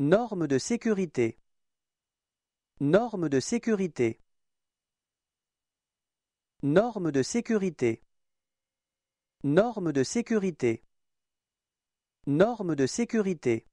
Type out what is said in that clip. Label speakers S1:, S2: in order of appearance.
S1: Normes de sécurité. Normes de sécurité. Normes de sécurité. Normes de sécurité. Normes de sécurité.